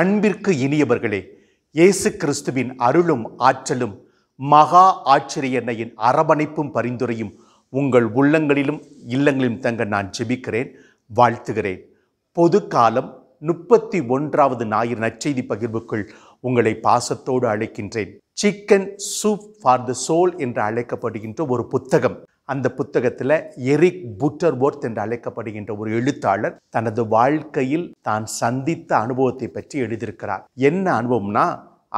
அன்பிற்கு இனியவர்களே இயேசு கிறிஸ்துவின் அருளும் ஆற்றலும் மகா ஆச்சரியனையின் அரவணைப்பும் பரிந்துரையும் உங்கள் உள்ளங்களிலும் இல்லங்களிலும் தங்க நான் ஜெபிக்கிறேன் வாழ்த்துகிறேன் பொது காலம் முப்பத்தி ஒன்றாவது ஞாயிறு நற்செய்தி பகிர்வுக்குள் உங்களை பாசத்தோடு அழைக்கின்றேன் chicken soup for the soul என்று அழைக்கப்படுகின்ற ஒரு புத்தகம் அந்த புத்தகத்தில் எரிக் புட்டர்போர்த் என்று அழைக்கப்படுகின்ற ஒரு எழுத்தாளர் தனது வாழ்க்கையில் தான் சந்தித்த அனுபவத்தை பற்றி எழுதியிருக்கிறார் என்ன அனுபவம்னா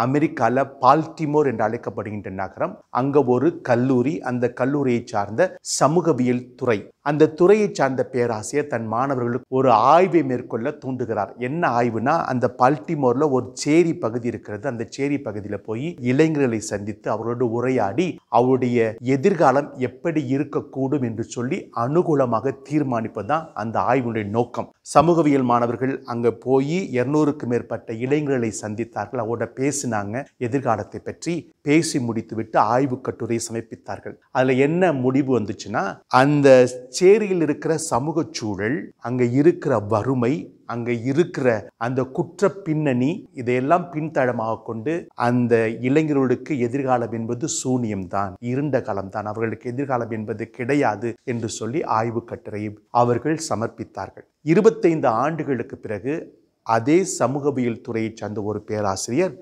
அமெரிக்காவில் பால்டிமோர் என்று அழைக்கப்படுகின்ற நகரம் அங்கே ஒரு கல்லூரி அந்த கல்லூரியை சார்ந்த சமூகவியல் துறை அந்த துறையை சார்ந்த பேராசிரியர் தன் மாணவர்களுக்கு ஒரு ஆய்வை மேற்கொள்ள தூண்டுகிறார் என்ன ஆய்வுனா அந்த பல்டிமோரில் ஒரு சேரி பகுதி இருக்கிறது அந்த சேரி பகுதியில் போய் இளைஞர்களை சந்தித்து அவர்களோடு உரையாடி அவருடைய எதிர்காலம் எப்படி இருக்கக்கூடும் என்று சொல்லி அனுகூலமாக தீர்மானிப்பது தான் அந்த ஆய்வுடைய நோக்கம் சமூகவியல் மாணவர்கள் அங்கே போய் இருநூறுக்கு மேற்பட்ட இளைஞர்களை சந்தித்தார்கள் அவரோட பேசினாங்க எதிர்காலத்தை பற்றி பேசி முடித்துவிட்டு ஆய்வு கட்டுரை சமர்ப்பித்தார்கள் அதில் என்ன முடிவு வந்துச்சுன்னா அந்த சேரியில் இருக்கிற சமூக சூழல் அங்கே இருக்கிற வறுமை அங்கே இருக்கிற அந்த குற்ற பின்னணி இதையெல்லாம் பின்தளமாக கொண்டு அந்த இளைஞர்களுக்கு எதிர்காலம் என்பது சூனியம்தான் இருண்ட காலம்தான் அவர்களுக்கு எதிர்காலம் என்பது கிடையாது என்று சொல்லி ஆய்வு கட்டுரையை அவர்கள் சமர்ப்பித்தார்கள் இருபத்தைந்து ஆண்டுகளுக்கு பிறகு அதே சமூகவியல் துறையை சார்ந்த ஒரு பேராசிரியர்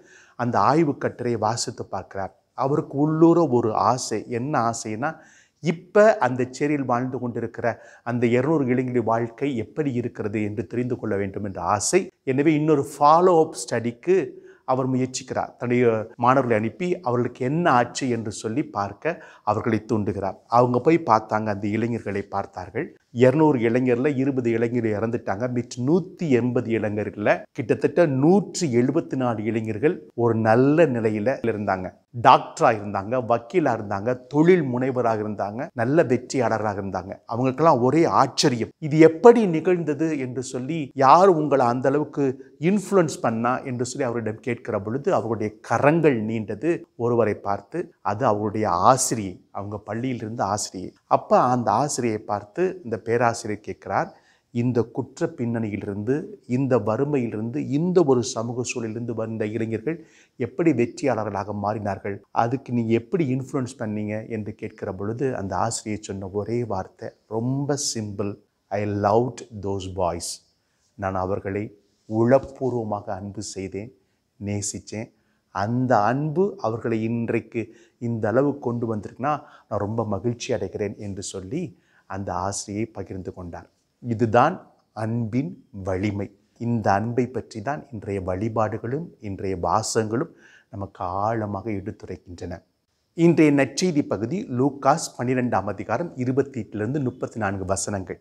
அந்த ஆய்வு கட்டுரையை வாசித்து பார்க்கிறார் அவருக்கு உள்ளூர ஒரு ஆசை என்ன ஆசைன்னா இப்போ அந்த சேரியில் வாழ்ந்து கொண்டிருக்கிற அந்த இருநூறு இளைஞர்கள் வாழ்க்கை எப்படி இருக்கிறது என்று தெரிந்து கொள்ள வேண்டும் என்ற ஆசை எனவே இன்னொரு ஃபாலோ அப் ஸ்டடிக்கு அவர் முயற்சிக்கிறார் தன்னுடைய மாணவர்களை அனுப்பி அவர்களுக்கு என்ன ஆச்சு என்று சொல்லி பார்க்க அவர்களை தூண்டுகிறார் அவங்க போய் பார்த்தாங்க அந்த இளைஞர்களை பார்த்தார்கள் இரநூறு இளைஞரில் இருபது இளைஞர் இறந்துட்டாங்க மிச்ச நூற்றி எண்பது இளைஞர்களில் கிட்டத்தட்ட நூற்றி எழுபத்தி நாலு இளைஞர்கள் ஒரு நல்ல நிலையில் இருந்தாங்க டாக்டராக இருந்தாங்க வக்கீலாக இருந்தாங்க தொழில் முனைவராக இருந்தாங்க நல்ல வெற்றியாளராக இருந்தாங்க அவங்களுக்கெல்லாம் ஒரே ஆச்சரியம் இது எப்படி நிகழ்ந்தது என்று சொல்லி யார் உங்களை அந்த அளவுக்கு இன்ஃப்ளூயன்ஸ் பண்ணா என்று சொல்லி அவரிடம் கேட்கிற பொழுது அவருடைய கரங்கள் நீண்டது ஒருவரை பார்த்து அது அவருடைய ஆசிரியை அவங்க பள்ளியிலிருந்து ஆசிரியை அப்போ அந்த ஆசிரியை பார்த்து இந்த பேராசிரியர் கேட்கிறார் இந்த குற்ற பின்னணியிலிருந்து இந்த வறுமையிலிருந்து இந்த ஒரு சமூக சூழலிலிருந்து வந்த இளைஞர்கள் எப்படி வெற்றியாளர்களாக மாறினார்கள் அதுக்கு நீங்கள் எப்படி இன்ஃப்ளூயன்ஸ் பண்ணீங்க என்று கேட்கிற பொழுது அந்த ஆசிரியர் சொன்ன ஒரே வார்த்தை ரொம்ப simple I love those boys நான் அவர்களை உளப்பூர்வமாக அன்பு செய்தேன் நேசித்தேன் அந்த அன்பு அவர்களை இன்றைக்கு இந்த அளவு கொண்டு வந்திருக்குன்னா நான் ரொம்ப மகிழ்ச்சி அடைகிறேன் என்று சொல்லி அந்த ஆசையை பகிர்ந்து கொண்டார் இதுதான் அன்பின் வலிமை இந்த அன்பை பற்றி தான் இன்றைய வழிபாடுகளும் இன்றைய வாசங்களும் நமக்கு ஆழமாக எடுத்துரைக்கின்றன இன்றைய நற்செய்தி பகுதி லூக்காஸ் பன்னிரெண்டாம் அதிகாரம் இருபத்தி எட்டுலேருந்து முப்பத்தி நான்கு வசனங்கள்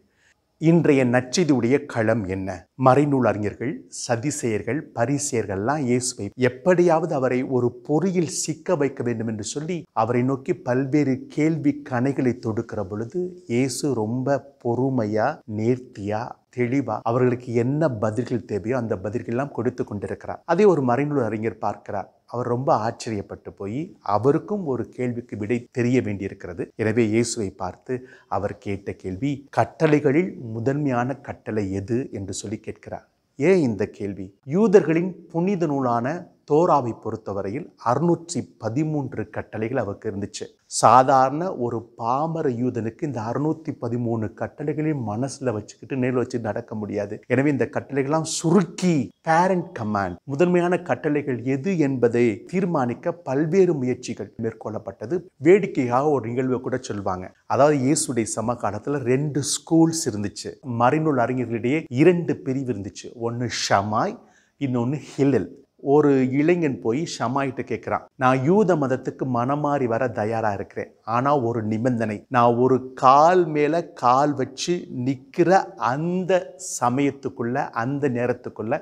இன்றைய நச்சிதுடைய களம் என்ன மறைநூல் அறிஞர்கள் சதிசெயர்கள் பரிசெயர்கள்லாம் இயேசுவை எப்படியாவது அவரை ஒரு பொறியில் சிக்க வைக்க வேண்டும் என்று சொல்லி அவரை நோக்கி பல்வேறு கேள்வி கணைகளை தொடுக்கிற பொழுது இயேசு ரொம்ப பொறுமையா நேர்த்தியா தெளிவா அவர்களுக்கு என்ன பதில்கள் தேவையோ அந்த பதில்கள் எல்லாம் கொடுத்து கொண்டிருக்கிறார் அதே ஒரு மறைநூல் அறிஞர் பார்க்கிறார் அவர் ரொம்ப ஆச்சரியப்பட்டு போய் அவருக்கும் ஒரு கேள்விக்கு விடை தெரிய வேண்டியிருக்கிறது எனவே இயேசுவை பார்த்து அவர் கேட்ட கேள்வி கட்டளைகளில் முதன்மையான கட்டளை எது என்று சொல்லி கேட்கிறார் ஏன் இந்த கேள்வி யூதர்களின் புனித நூலான தோராவை பொறுத்தவரையில் அறுநூற்றி பதிமூன்று கட்டளைகள் அவருக்கு இருந்துச்சு சாதாரண ஒரு பாமர யூதனுக்கு இந்த அறுநூத்தி பதிமூணு கட்டளைகளையும் மனசில் வச்சுக்கிட்டு நேரில் வச்சு நடக்க முடியாது எனவே இந்த கட்டளைகள்லாம் சுருக்கி பேரண்ட் கமாண்ட் முதன்மையான கட்டளைகள் எது என்பதை தீர்மானிக்க பல்வேறு முயற்சிகள் மேற்கொள்ளப்பட்டது வேடிக்கையாக ஒரு நிகழ்வை கூட சொல்வாங்க அதாவது இயேசுடைய சமகாலத்தில் ரெண்டு ஸ்கூல்ஸ் இருந்துச்சு மறைநூல் அறிஞர்களிடையே இரண்டு பிரிவு இருந்துச்சு ஒன்று ஷமாய் இன்னொன்று ஹில்லல் ஒரு இளைஞன் போய் ஷமாயிட்டு கேட்குறான் நான் யூத மதத்துக்கு மனமாறி வர தயாராக இருக்கிறேன் ஆனால் ஒரு நிபந்தனை நான் ஒரு கால் மேலே கால் வச்சு நிற்கிற அந்த சமயத்துக்குள்ள அந்த நேரத்துக்குள்ள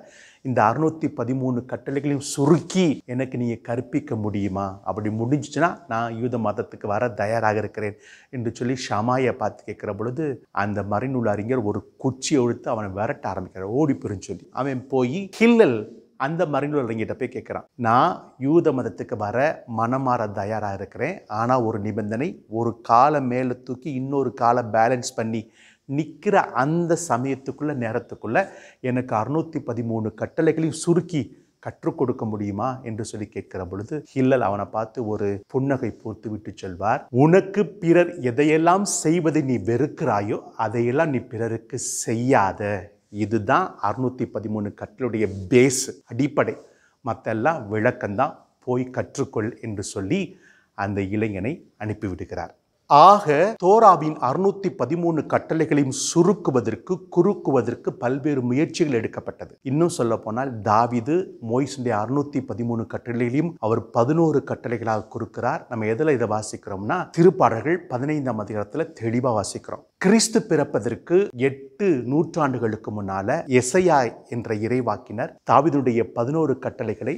இந்த அறுநூற்றி பதிமூணு கட்டளைகளையும் சுருக்கி எனக்கு நீங்கள் கற்பிக்க முடியுமா அப்படி முடிஞ்சிச்சுன்னா நான் யூத மதத்துக்கு வர தயாராக இருக்கிறேன் என்று சொல்லி ஷமாயை பார்த்து கேட்குற பொழுது அந்த மறைநூல் அறிஞர் ஒரு குச்சி ஒழுத்து அவனை விரட்ட ஆரம்பிக்கிறார் ஓடி சொல்லி அவன் போய் கில்லல் அந்த மறைநூல் அறிஞர்கிட்ட போய் கேட்குறான் நான் யூத மதத்துக்கு வர மனமாற தயாராக இருக்கிறேன் ஆனால் ஒரு நிபந்தனை ஒரு காலை மேலே தூக்கி இன்னொரு காலை பேலன்ஸ் பண்ணி நிற்கிற அந்த சமயத்துக்குள்ளே நேரத்துக்குள்ளே எனக்கு அறுநூற்றி பதிமூணு கட்டளைகளையும் சுருக்கி கற்றுக் கொடுக்க முடியுமா என்று சொல்லி கேட்கிற பொழுது ஹில்லல் அவனை பார்த்து ஒரு புன்னகை பூர்த்து விட்டு செல்வார் உனக்கு பிறர் எதையெல்லாம் செய்வதை நீ வெறுக்கிறாயோ அதையெல்லாம் நீ பிறருக்கு செய்யாத இதுதான் அறுநூற்றி பதிமூணு கட்டளுடைய பேஸ் அடிப்படை மற்றெல்லாம் விளக்கம்தான் போய் கற்றுக்கொள் என்று சொல்லி அந்த இளைஞனை அனுப்பிவிடுகிறார் ஆக தோராவின் அறுநூத்தி பதிமூணு கட்டளைகளையும் சுருக்குவதற்கு குறுக்குவதற்கு பல்வேறு முயற்சிகள் எடுக்கப்பட்டது இன்னும் சொல்ல போனால் தாவிது மோய்சுடைய அறுநூத்தி பதிமூணு கட்டளைகளையும் அவர் பதினோரு கட்டளைகளாக குறுக்கிறார் நம்ம எதில் இதை வாசிக்கிறோம்னா திருப்பாடல்கள் பதினைந்தாம் அதிகாரத்தில் தெளிவாக வாசிக்கிறோம் கிறிஸ்து பிறப்பதற்கு எட்டு நூற்றாண்டுகளுக்கு முன்னால எசையா என்ற இறைவாக்கினர் தாவிதுடைய பதினோரு கட்டளைகளை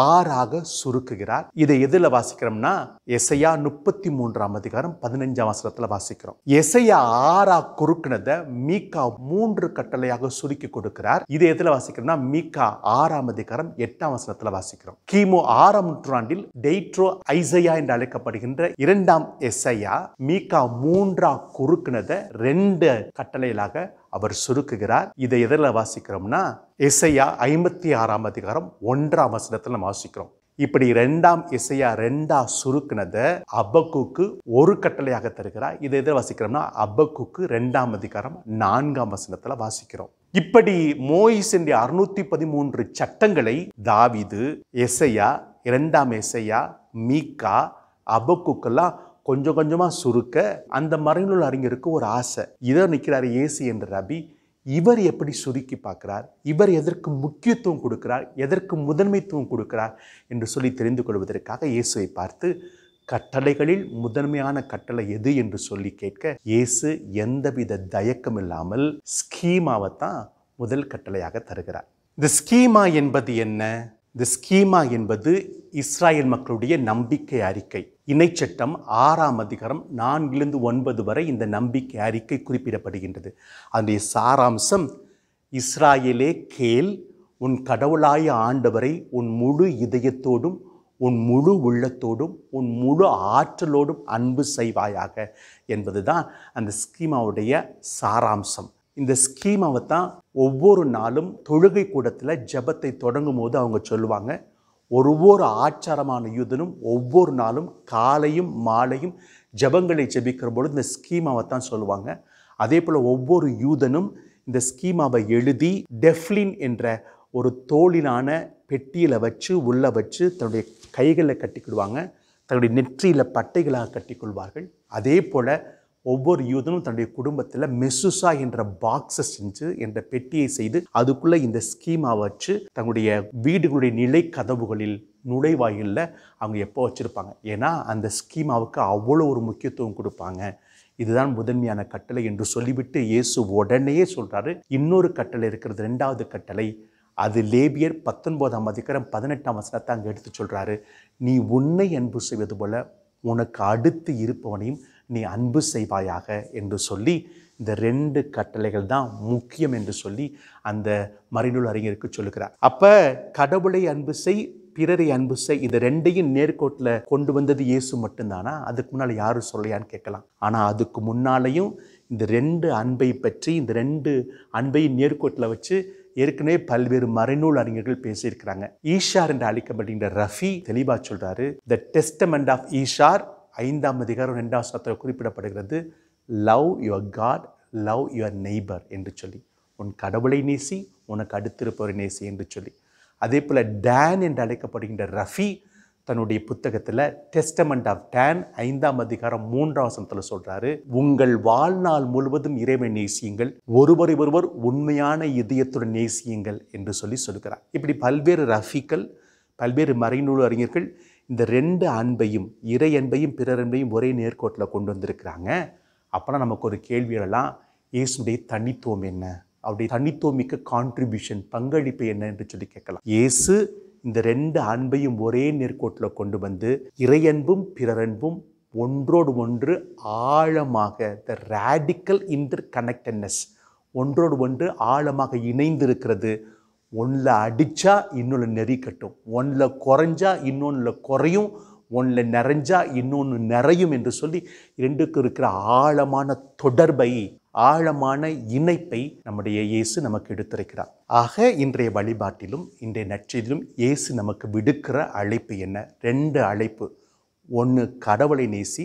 ஆறாக சுருக்குகிறார் இதை எதில் வாசிக்கிறோம்னா எசையா முப்பத்தி மூன்றாம் அதிகாரம் பதினஞ்சாம் வசனத்தில் வாசிக்கிறோம் எசையா ஆறா குறுக்கினத மீக்கா மூன்று கட்டளையாக சுருக்கி கொடுக்கிறார் இதை எதில் வாசிக்கிறோம்னா மீக்கா ஆறாம் அதிகாரம் எட்டாம் வசனத்தில் வாசிக்கிறோம் கிமு ஆறாம் நூற்றாண்டில் டெய்ட்ரோ ஐசையா என்று அழைக்கப்படுகின்ற இரண்டாம் எசையா மீக்கா மூன்றா குறுக்கினதை ரெண்டு கட்டளைகளாக அவர் சுருக்குகிறார் இதை எதில் வாசிக்கிறோம்னா இசையா ஐம்பத்தி ஆறாம் அதிகாரம் ஒன்றாம் வசனத்தில் நம்ம வாசிக்கிறோம் இப்படி ரெண்டாம் இசையா ரெண்டா சுருக்குனதை அபக்குக்கு ஒரு கட்டளையாக தருகிறார் இதை எதில் வாசிக்கிறோம்னா அபக்குக்கு ரெண்டாம் அதிகாரம் நான்காம் வசனத்தில் வாசிக்கிறோம் இப்படி மோயிசன் அறுநூத்தி பதிமூன்று சட்டங்களை தாவிது எசையா இரண்டாம் எசையா மீக்கா அபக்குக்கெல்லாம் கொஞ்சம் கொஞ்சமாக சுருக்க அந்த மறைநூல் அறிஞருக்கு ஒரு ஆசை இதோ நிற்கிறார் ஏசி என்ற ரபி இவர் எப்படி சுருக்கி பார்க்கிறார் இவர் எதற்கு முக்கியத்துவம் கொடுக்கிறார் எதற்கு முதன்மைத்துவம் கொடுக்கிறார் என்று சொல்லி தெரிந்து கொள்வதற்காக இயேசுவை பார்த்து கட்டளைகளில் முதன்மையான கட்டளை எது என்று சொல்லி கேட்க இயேசு எந்தவித தயக்கம் இல்லாமல் ஸ்கீமாவை தான் முதல் கட்டளையாக தருகிறார் இந்த ஸ்கீமா என்பது என்ன இந்த ஸ்கீமா என்பது இஸ்ராயல் மக்களுடைய நம்பிக்கை அறிக்கை இணைச்சட்டம் ஆறாம் அதிகாரம் நான்கிலிருந்து ஒன்பது வரை இந்த நம்பிக்கை அறிக்கை குறிப்பிடப்படுகின்றது அதனுடைய சாராம்சம் இஸ்ராயலே கேல் உன் கடவுளாய ஆண்டவரை உன் முழு இதயத்தோடும் உன் முழு உள்ளத்தோடும் உன் முழு ஆற்றலோடும் அன்பு செய்வாயாக என்பது தான் அந்த ஸ்கீமாவுடைய சாராம்சம் இந்த ஸ்கீமாவை தான் ஒவ்வொரு நாளும் தொழுகை கூடத்தில் ஜபத்தை தொடங்கும் போது அவங்க சொல்லுவாங்க ஒவ்வொரு ஆச்சாரமான யூதனும் ஒவ்வொரு நாளும் காலையும் மாலையும் ஜபங்களை ஜபிக்கிற பொழுது இந்த ஸ்கீமாவை தான் சொல்லுவாங்க அதே போல் ஒவ்வொரு யூதனும் இந்த ஸ்கீமாவை எழுதி டெஃப்லின் என்ற ஒரு தோளிலான பெட்டியில் வச்சு உள்ளே வச்சு தன்னுடைய கைகளில் கட்டிக்கிடுவாங்க தன்னுடைய நெற்றியில் பட்டைகளாக கட்டிக்கொள்வார்கள் அதே போல் ஒவ்வொரு யூதனும் தன்னுடைய குடும்பத்தில் மெசுசா என்ற பாக்ஸை செஞ்சு என்ற பெட்டியை செய்து அதுக்குள்ளே இந்த ஸ்கீமா வச்சு தங்களுடைய வீடுகளுடைய நிலை கதவுகளில் நுழைவாயிலில் அவங்க எப்போ வச்சுருப்பாங்க ஏன்னா அந்த ஸ்கீமாவுக்கு அவ்வளோ ஒரு முக்கியத்துவம் கொடுப்பாங்க இதுதான் முதன்மையான கட்டளை என்று சொல்லிவிட்டு இயேசு உடனேயே சொல்கிறாரு இன்னொரு கட்டளை இருக்கிறது ரெண்டாவது கட்டளை அது லேபியர் பத்தொன்பதாம் அதிகாரம் பதினெட்டாம் வசனத்தை அங்கே எடுத்து சொல்கிறாரு நீ உன்னை அன்பு செய்வது போல உனக்கு அடுத்து இருப்பவனையும் நீ அன்பு செய்வாயாக என்று சொல்லி இந்த ரெண்டு கட்டளைகள் தான் முக்கியம் என்று சொல்லி அந்த மறைநூல் அறிஞருக்கு சொல்லுகிறார் அப்போ கடவுளை அன்பு செய் பிறரை அன்பு செய் இந்த ரெண்டையும் நேர்கோட்டில் கொண்டு வந்தது இயேசு மட்டும்தானா அதுக்கு முன்னால் யாரும் சொல்லையான்னு கேட்கலாம் ஆனால் அதுக்கு முன்னாலேயும் இந்த ரெண்டு அன்பை பற்றி இந்த ரெண்டு அன்பையும் நேர்கோட்டில் வச்சு ஏற்கனவே பல்வேறு மறைநூல் அறிஞர்கள் பேசியிருக்கிறாங்க ஈஷார் என்று அழைக்கப்படுகின்ற ரஃபி தெளிவாக சொல்கிறாரு த டெஸ்டமெண்ட் ஆஃப் ஈஷார் ஐந்தாம் அதிகாரம் ரெண்டாம் வசனத்தில் குறிப்பிடப்படுகிறது love your God love your neighbour என்று சொல்லி உன் கடவுளை நேசி உனக்கு அடுத்திருப்பவரை நேசி என்று சொல்லி அதே போல் டேன் என்று அழைக்கப்படுகின்ற ரஃபி தன்னுடைய புத்தகத்தில் டெஸ்டமெண்ட் ஆஃப் டேன் ஐந்தாம் அதிகாரம் மூன்றாம் வசனத்தில் சொல்கிறாரு உங்கள் வாழ்நாள் முழுவதும் இறைவன் நேசியுங்கள் ஒருவரை ஒருவர் உண்மையான இதயத்துடன் நேசியுங்கள் என்று சொல்லி சொல்கிறார் இப்படி பல்வேறு ரஃபிக்கள் பல்வேறு மறைநூல் அறிஞர்கள் இந்த ரெண்டு அன்பையும் இறை அன்பையும் பிறர் அன்பையும் ஒரே நேர்கோட்டில் கொண்டு வந்திருக்கிறாங்க அப்போனா நமக்கு ஒரு கேள்வி எழலாம் இயேசுடைய தனித்துவம் என்ன அவருடைய தனித்துவமிக்க கான்ட்ரிபியூஷன் பங்களிப்பு என்ன என்று சொல்லி கேட்கலாம் இயேசு இந்த ரெண்டு அன்பையும் ஒரே நேர்கோட்டில் கொண்டு வந்து இறையன்பும் பிறரன்பும் ஒன்றோடு ஒன்று ஆழமாக த ரேடிக்கல் இன்டர் கனெக்டட்னஸ் ஒன்றோடு ஒன்று ஆழமாக இணைந்திருக்கிறது ஒன்றில் அடித்தா இன்னொன்று நெறி கட்டும் ஒன்றில் குறைஞ்சா இன்னொன்றில் குறையும் ஒன்றில் நிறைஞ்சா இன்னொன்று நிறையும் என்று சொல்லி ரெண்டுக்கு இருக்கிற ஆழமான தொடர்பை ஆழமான இணைப்பை நம்முடைய இயேசு நமக்கு எடுத்திருக்கிறார் ஆக இன்றைய வழிபாட்டிலும் இன்றைய நற்றிலும் இயேசு நமக்கு விடுக்கிற அழைப்பு என்ன ரெண்டு அழைப்பு ஒன்று கடவுளை நேசி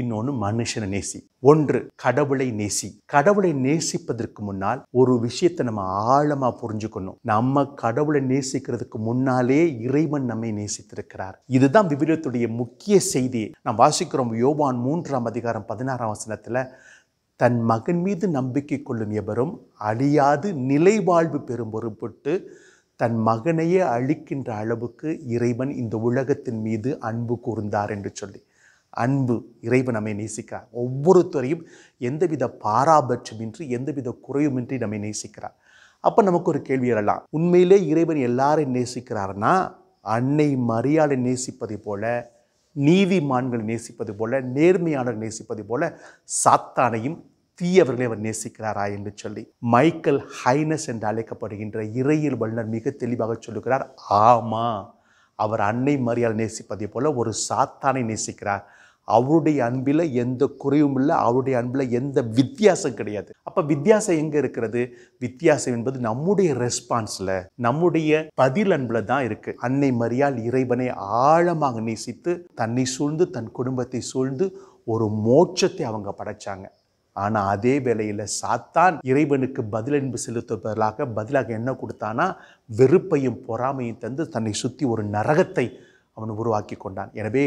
இன்னொன்று மனுஷனை நேசி ஒன்று கடவுளை நேசி கடவுளை நேசிப்பதற்கு முன்னால் ஒரு விஷயத்தை நம்ம ஆழமாக புரிஞ்சுக்கணும் நம்ம கடவுளை நேசிக்கிறதுக்கு முன்னாலே இறைவன் நம்மை நேசித்திருக்கிறார் இதுதான் விவிலியத்துடைய முக்கிய செய்தி நாம் வாசிக்கிறோம் யோவான் மூன்றாம் அதிகாரம் பதினாறாம் வசனத்தில் தன் மகன் மீது நம்பிக்கை கொள்ளும் எவரும் அழியாது நிலை வாழ்வு பெறும் பொறுப்பட்டு தன் மகனையே அழிக்கின்ற அளவுக்கு இறைவன் இந்த உலகத்தின் மீது அன்பு கூர்ந்தார் என்று சொல்லி அன்பு இறைவன் நம்மை நேசிக்கிறார் ஒவ்வொருத்தரையும் எந்தவித பாராபட்சமின்றி எந்தவித குறையுமின்றி நம்மை நேசிக்கிறார் அப்போ நமக்கு ஒரு கேள்வி எழலாம் உண்மையிலே இறைவன் எல்லாரையும் நேசிக்கிறார்னா அன்னை மரியாதை நேசிப்பதை போல நீதிமான்கள் நேசிப்பது போல நேர்மையாளர் நேசிப்பது போல சாத்தானையும் தீயவர்களை அவர் நேசிக்கிறாரா என்று சொல்லி மைக்கேல் ஹைனஸ் என்று அழைக்கப்படுகின்ற இறையில் வல்லுநர் மிக தெளிவாக சொல்லுகிறார் ஆமா அவர் அன்னை மரியாதை நேசிப்பதை போல ஒரு சாத்தானை நேசிக்கிறார் அவருடைய அன்பில் எந்த குறையும் இல்லை அவருடைய அன்பில் எந்த வித்தியாசம் கிடையாது அப்போ வித்தியாசம் எங்கே இருக்கிறது வித்தியாசம் என்பது நம்முடைய ரெஸ்பான்ஸில் நம்முடைய பதில் அன்பில் தான் இருக்குது அன்னை மரியால் இறைவனை ஆழமாக நேசித்து தன்னை சூழ்ந்து தன் குடும்பத்தை சூழ்ந்து ஒரு மோட்சத்தை அவங்க படைச்சாங்க ஆனால் அதே வேளையில் சாத்தான் இறைவனுக்கு பதிலன்பு செலுத்துவதாக பதிலாக என்ன கொடுத்தானா வெறுப்பையும் பொறாமையும் தந்து தன்னை சுற்றி ஒரு நரகத்தை அவன் உருவாக்கி கொண்டான் எனவே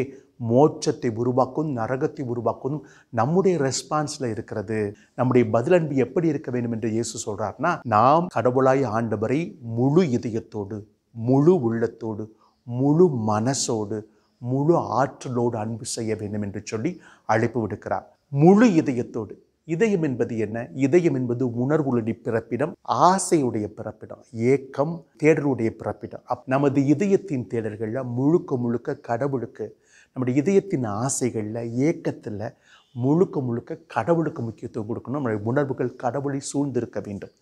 மோட்சத்தை உருவாக்கும் நரகத்தை உருவாக்கணும் நம்முடைய ரெஸ்பான்ஸில் இருக்கிறது நம்முடைய பதிலன்பு எப்படி இருக்க வேண்டும் என்று இயேசு சொல்கிறார்னா நாம் கடவுளாய் ஆண்டவரை முழு இதயத்தோடு முழு உள்ளத்தோடு முழு மனசோடு முழு ஆற்றலோடு அன்பு செய்ய வேண்டும் என்று சொல்லி அழைப்பு விடுக்கிறார் முழு இதயத்தோடு இதயம் என்பது என்ன இதயம் என்பது உணர்வுடைய பிறப்பிடம் ஆசையுடைய பிறப்பிடம் ஏக்கம் தேடலுடைய பிறப்பிடம் அப் நமது இதயத்தின் தேடல்களில் முழுக்க முழுக்க கடவுளுக்கு நம்முடைய இதயத்தின் ஆசைகளில் ஏக்கத்தில் முழுக்க முழுக்க கடவுளுக்கு முக்கியத்துவம் கொடுக்கணும் நம்முடைய உணர்வுகள் கடவுளை சூழ்ந்திருக்க வேண்டும்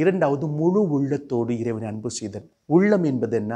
இரண்டாவது முழு உள்ளத்தோடு இறைவன் அன்பு செய்தல் உள்ளம் என்பது என்ன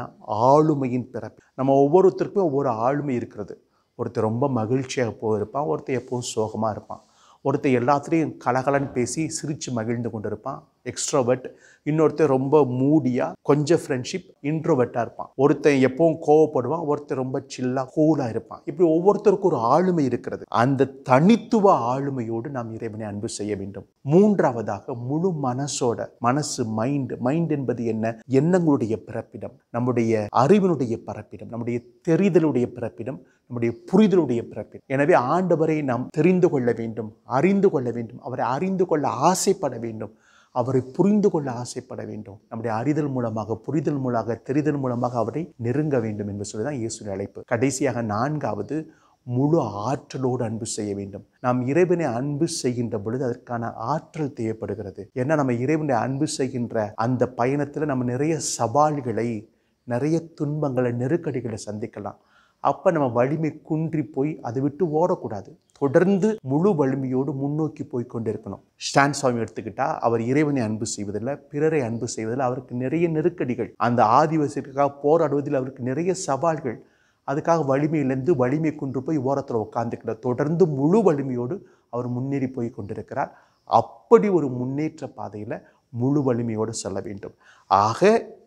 ஆளுமையின் பிறப்பு நம்ம ஒவ்வொருத்தருக்கும் ஒவ்வொரு ஆளுமை இருக்கிறது ஒருத்தர் ரொம்ப மகிழ்ச்சியாக போயிருப்பான் இருப்பான் ஒருத்தர் எப்போவும் சோகமாக இருப்பான் ஒருத்தர் எல்லாத்துலேயும் கலகலன்னு பேசி சிரித்து மகிழ்ந்து கொண்டிருப்பான் எக்ஸ்ட்ரோவர்ட் இன்னொருத்தர் ரொம்ப மூடியாக கொஞ்சம் ஃப்ரெண்ட்ஷிப் இன்ட்ரோவெட்டாக இருப்பான் ஒருத்தன் எப்பவும் கோவப்படுவான் ஒருத்தர் ரொம்ப சில்லாக கூலாக இருப்பான் இப்படி ஒவ்வொருத்தருக்கும் ஒரு ஆளுமை இருக்கிறது அந்த தனித்துவ ஆளுமையோடு நாம் இறைவனை அன்பு செய்ய வேண்டும் மூன்றாவதாக முழு மனசோட மனசு மைண்டு மைண்ட் என்பது என்ன எண்ணங்களுடைய பிறப்பிடம் நம்முடைய அறிவினுடைய பிறப்பிடம் நம்முடைய தெரிதலுடைய பிறப்பிடம் நம்முடைய புரிதலுடைய பிறப்பில் எனவே ஆண்டவரை நாம் தெரிந்து கொள்ள வேண்டும் அறிந்து கொள்ள வேண்டும் அவரை அறிந்து கொள்ள ஆசைப்பட வேண்டும் அவரை புரிந்து கொள்ள ஆசைப்பட வேண்டும் நம்முடைய அறிதல் மூலமாக புரிதல் மூலமாக தெரிதல் மூலமாக அவரை நெருங்க வேண்டும் என்று சொல்லிதான் இயேசு அழைப்பு கடைசியாக நான்காவது முழு ஆற்றலோடு அன்பு செய்ய வேண்டும் நாம் இறைவனை அன்பு செய்கின்ற பொழுது அதற்கான ஆற்றல் தேவைப்படுகிறது ஏன்னா நம்ம இறைவனை அன்பு செய்கின்ற அந்த பயணத்தில் நம்ம நிறைய சவால்களை நிறைய துன்பங்களை நெருக்கடிகளை சந்திக்கலாம் அப்போ நம்ம வலிமை குன்றி போய் அதை விட்டு ஓடக்கூடாது தொடர்ந்து முழு வலிமையோடு முன்னோக்கி போய் இருக்கணும் ஸ்டான் சுவாமி எடுத்துக்கிட்டா அவர் இறைவனை அன்பு செய்வதில் பிறரை அன்பு செய்வதில் அவருக்கு நிறைய நெருக்கடிகள் அந்த ஆதிவாசிகளுக்காக போராடுவதில் அவருக்கு நிறைய சவால்கள் அதுக்காக வலிமையிலேருந்து வலிமை கொண்டு போய் ஓரத்தில் உட்காந்துக்கிட்ட தொடர்ந்து முழு வலிமையோடு அவர் முன்னேறி போய் கொண்டிருக்கிறார் அப்படி ஒரு முன்னேற்ற பாதையில் முழு வலிமையோடு செல்ல வேண்டும் ஆக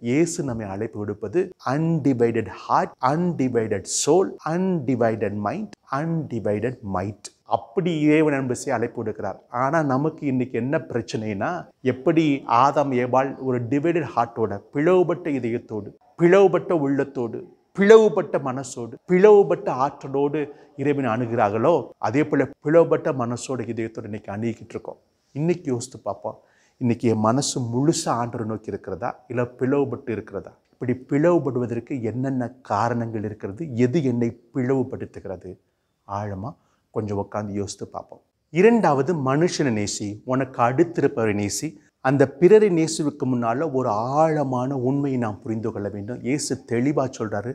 இயேசு நம்மை அழைப்பு விடுப்பது undivided heart undivided soul undivided mind undivided might அப்படி இறைவன் செய்ய அழைப்பு விடுக்கிறார் ஆனால் நமக்கு இன்றைக்கி என்ன பிரச்சனைனா எப்படி ஆதாம் ஏபால் ஒரு டிவைடட் ஹார்ட்டோட பிளவுபட்ட இதயத்தோடு பிளவுபட்ட உள்ளத்தோடு பிளவுபட்ட மனசோடு பிளவுபட்ட ஆற்றலோடு இறைவன் அணுகிறார்களோ அதே போல் பிளவுபட்ட மனசோடு இதயத்தோடு இன்னைக்கு அணுகிக்கிட்டு இருக்கோம் இன்றைக்கி யோசித்து பார்ப்போம் இன்றைக்கி என் மனசு முழுசாக ஆண்டு நோக்கி இருக்கிறதா இல்லை பிளவுபட்டு இருக்கிறதா இப்படி பிளவுபடுவதற்கு என்னென்ன காரணங்கள் இருக்கிறது எது என்னை பிளவுபடுத்துகிறது ஆழமாக கொஞ்சம் உட்காந்து யோசித்து பார்ப்போம் இரண்டாவது மனுஷனை நேசி உனக்கு அடுத்திருப்பவரை நேசி அந்த பிறரை நேசுவுக்கு முன்னால் ஒரு ஆழமான உண்மையை நாம் புரிந்து கொள்ள வேண்டும் இயேசு தெளிவாக சொல்கிறாரு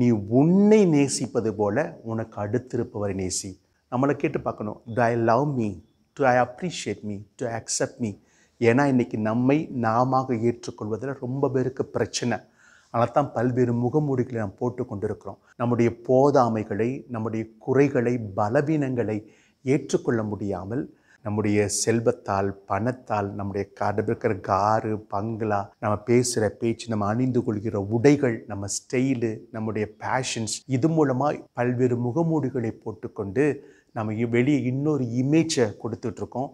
நீ உன்னை நேசிப்பது போல உனக்கு அடுத்திருப்பவரை நேசி நம்மளை கேட்டு பார்க்கணும் do I love me do I appreciate me do I accept me ஏன்னா இன்றைக்கி நம்மை நாம ஏற்றுக்கொள்வதில் ரொம்ப பேருக்கு பிரச்சனை ஆனால் தான் பல்வேறு முகமூடிகளை நாம் போட்டு கொண்டிருக்கிறோம் நம்முடைய போதாமைகளை நம்முடைய குறைகளை பலவீனங்களை ஏற்றுக்கொள்ள முடியாமல் நம்முடைய செல்வத்தால் பணத்தால் நம்முடைய கடை இருக்கிற காரு பங்களா நம்ம பேசுகிற பேச்சு நம்ம அணிந்து கொள்கிற உடைகள் நம்ம ஸ்டைலு நம்முடைய பேஷன்ஸ் இது மூலமாக பல்வேறு முகமூடிகளை போட்டுக்கொண்டு நம்ம வெளியே இன்னொரு இமேஜை கொடுத்துட்ருக்கோம்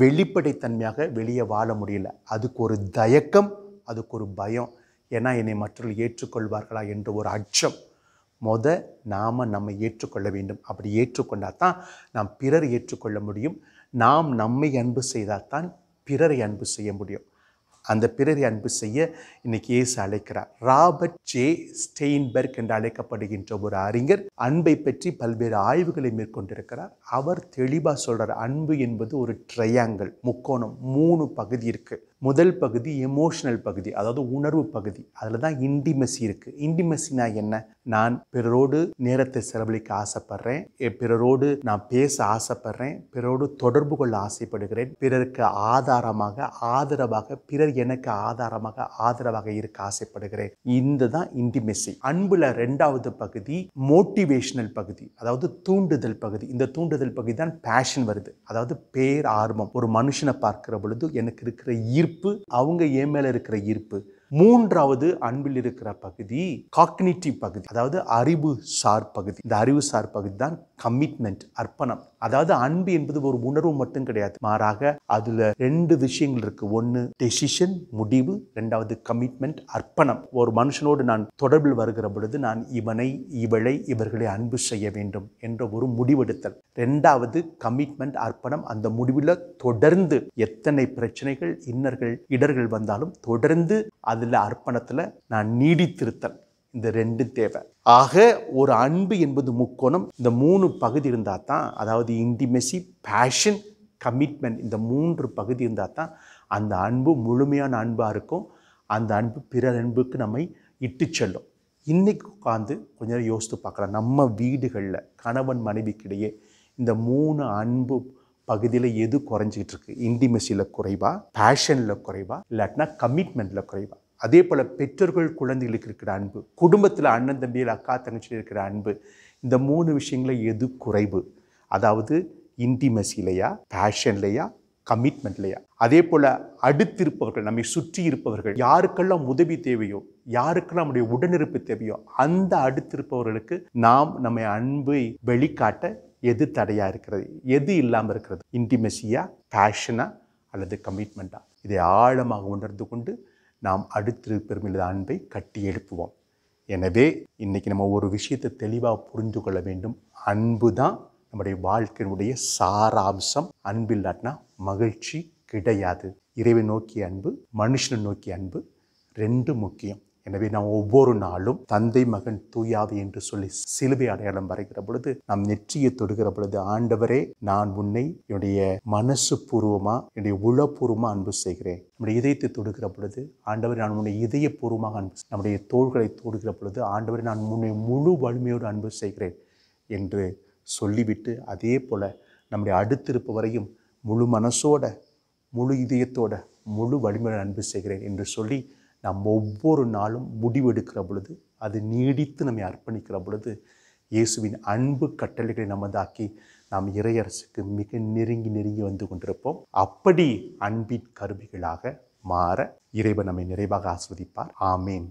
வெளிப்படைத்தன்மையாக வெளியே வாழ முடியல அதுக்கு ஒரு தயக்கம் அதுக்கு ஒரு பயம் ஏன்னா என்னை மற்றவர்கள் ஏற்றுக்கொள்வார்களா என்ற ஒரு அச்சம் மொத நாம் நம்மை ஏற்றுக்கொள்ள வேண்டும் அப்படி ஏற்றுக்கொண்டால் தான் நாம் பிறர் ஏற்றுக்கொள்ள முடியும் நாம் நம்மை அன்பு செய்தால் தான் பிறரை அன்பு செய்ய முடியும் அந்த பிறரை அன்பு செய்ய இன்னைக்கு ஏசு அழைக்கிறார் ராபர்ட் ஜே ஸ்டெயின்பெர்க் என்று அழைக்கப்படுகின்ற ஒரு அறிஞர் அன்பை பற்றி பல்வேறு ஆய்வுகளை மேற்கொண்டிருக்கிறார் அவர் தெளிவாக சொல்கிறார் அன்பு என்பது ஒரு ட்ரையாங்கல் முக்கோணம் மூணு பகுதி இருக்குது முதல் பகுதி எமோஷனல் பகுதி அதாவது உணர்வு பகுதி அதில் தான் இன்டிமசி இருக்குது இன்டிமசினா என்ன நான் பிறரோடு நேரத்தை செலவழிக்க ஆசைப்படுறேன் பிறரோடு நான் பேச ஆசைப்படுறேன் பிறரோடு தொடர்பு கொள்ள ஆசைப்படுகிறேன் பிறருக்கு ஆதாரமாக ஆதரவாக பிறர் எனக்கு ஆதாரமாக ஆதரவாக இருக்க ஆசைப்படுகிறேன் இந்த தான் இன்டிமெசி அன்பில் ரெண்டாவது பகுதி மோட்டிவேஷனல் பகுதி அதாவது தூண்டுதல் பகுதி இந்த தூண்டுதல் பகுதி தான் பேஷன் வருது அதாவது பேர் ஆர்வம் ஒரு மனுஷனை பார்க்கிற பொழுது எனக்கு இருக்கிற ஈர்ப்பு ஈர்ப்பு அவங்க ஏன் மேலே இருக்கிற ஈர்ப்பு மூன்றாவது அன்பில் இருக்கிற பகுதி காக்னிட்டிவ் பகுதி அதாவது அறிவு சார் பகுதி இந்த அறிவு சார் பகுதி தான் கமிட்மெண்ட் அர்ப்பணம் அதாவது அன்பு என்பது ஒரு உணர்வு மட்டும் கிடையாது மாறாக அதில் ரெண்டு விஷயங்கள் இருக்கு ஒன்று டெசிஷன் முடிவு ரெண்டாவது கமிட்மெண்ட் அர்ப்பணம் ஒரு மனுஷனோடு நான் தொடர்பில் வருகிற பொழுது நான் இவனை இவளை இவர்களை அன்பு செய்ய வேண்டும் என்ற ஒரு முடிவெடுத்தல் ரெண்டாவது கமிட்மெண்ட் அர்ப்பணம் அந்த முடிவில் தொடர்ந்து எத்தனை பிரச்சனைகள் இன்னர்கள் இடர்கள் வந்தாலும் தொடர்ந்து அதில் அர்ப்பணத்தில் நான் நீடித்திருத்தல் இந்த ரெண்டு தேவை ஆக ஒரு அன்பு என்பது முக்கோணம் இந்த மூணு பகுதி இருந்தால் தான் அதாவது இன்டிமெசி பேஷன் கமிட்மெண்ட் இந்த மூன்று பகுதி இருந்தால் தான் அந்த அன்பு முழுமையான அன்பாக இருக்கும் அந்த அன்பு பிறர் அன்புக்கு நம்மை இட்டு செல்லும் இன்றைக்கி உட்காந்து கொஞ்சம் நேரம் யோசித்து பார்க்கலாம் நம்ம வீடுகளில் கணவன் மனைவிக்கிடையே இந்த மூணு அன்பு பகுதியில் எது குறைஞ்சிக்கிட்டு இருக்கு இன்டிமெசியில் குறைவா பேஷனில் குறைவா இல்லாட்டினா கமிட்மெண்ட்டில் குறைவா அதே போல் பெற்றோர்கள் குழந்தைகளுக்கு இருக்கிற அன்பு குடும்பத்தில் அண்ணன் தம்பியில் அக்கா தங்கச்சியில் இருக்கிற அன்பு இந்த மூணு விஷயங்கள எது குறைவு அதாவது இல்லையா கமிட்மெண்ட் கமிட்மெண்ட்லையா அதே போல் அடுத்திருப்பவர்கள் நம்மை சுற்றி இருப்பவர்கள் யாருக்கெல்லாம் உதவி தேவையோ யாருக்கெல்லாம் நம்முடைய உடனிருப்பு தேவையோ அந்த அடுத்திருப்பவர்களுக்கு நாம் நம்மை அன்பை வெளிக்காட்ட எது தடையாக இருக்கிறது எது இல்லாமல் இருக்கிறது இன்டிமசியா பேஷனா அல்லது கமிட்மெண்ட்டா இதை ஆழமாக உணர்ந்து கொண்டு நாம் அடுத்திருப்பெரும் இந்த அன்பை கட்டி எழுப்புவோம் எனவே இன்றைக்கி நம்ம ஒரு விஷயத்தை தெளிவாக புரிந்து கொள்ள வேண்டும் அன்பு தான் நம்முடைய வாழ்க்கையினுடைய சாராம்சம் அன்பு இல்லாட்டினா மகிழ்ச்சி கிடையாது இறைவை நோக்கிய அன்பு மனுஷனை நோக்கிய அன்பு ரெண்டு முக்கியம் எனவே நாம் ஒவ்வொரு நாளும் தந்தை மகன் தூயாது என்று சொல்லி சிலுவை அடையாளம் வரைகிற பொழுது நாம் நெற்றியை தொடுகிற பொழுது ஆண்டவரே நான் உன்னை என்னுடைய மனசு பூர்வமா என்னுடைய உளப்பூர்வமா அன்பு செய்கிறேன் நம்முடைய இதயத்தை தொடுகிற பொழுது ஆண்டவர் நான் உன்னை இதயபூர்வமாக அன்பு நம்முடைய தோள்களை தொடுகிற பொழுது ஆண்டவரை நான் உன்னை முழு வலிமையோடு அன்பு செய்கிறேன் என்று சொல்லிவிட்டு அதே போல் நம்முடைய அடுத்திருப்பு வரையும் முழு மனசோட முழு இதயத்தோட முழு வலிமையோடு அன்பு செய்கிறேன் என்று சொல்லி நாம் ஒவ்வொரு நாளும் முடிவெடுக்கிற பொழுது அது நீடித்து நம்மை அர்ப்பணிக்கிற பொழுது இயேசுவின் அன்பு கட்டளைகளை நமதாக்கி நாம் இறையரசுக்கு மிக நெருங்கி நெருங்கி வந்து கொண்டிருப்போம் அப்படி அன்பின் கருவிகளாக மாற இறைவன் நம்மை நிறைவாக ஆஸ்வதிப்பார் ஆமேன்